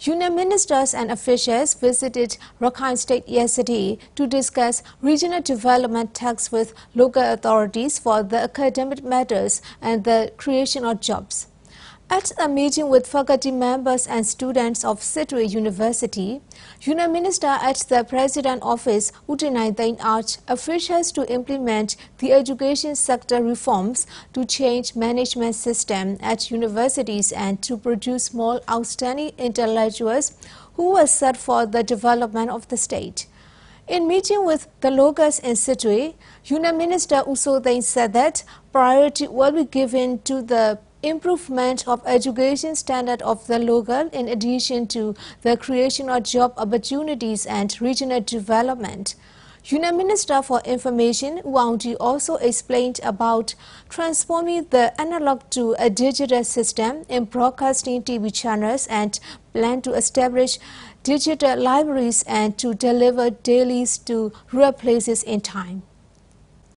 Union ministers and officials visited Rakhine State yesterday to discuss regional development talks with local authorities for the academic matters and the creation of jobs. At a meeting with faculty members and students of Sitwe University, UNA Minister at the President Office Utenaithain urged officials to implement the education sector reforms to change management system at universities and to produce more outstanding intellectuals who were set for the development of the state. In meeting with the locals in Sitwe, UNA Minister Usodain said that priority will be given to the improvement of education standard of the local in addition to the creation of job opportunities and regional development. Union Minister for Information Wang Ji also explained about transforming the analog to a digital system in broadcasting TV channels and plan to establish digital libraries and to deliver dailies to rural places in time.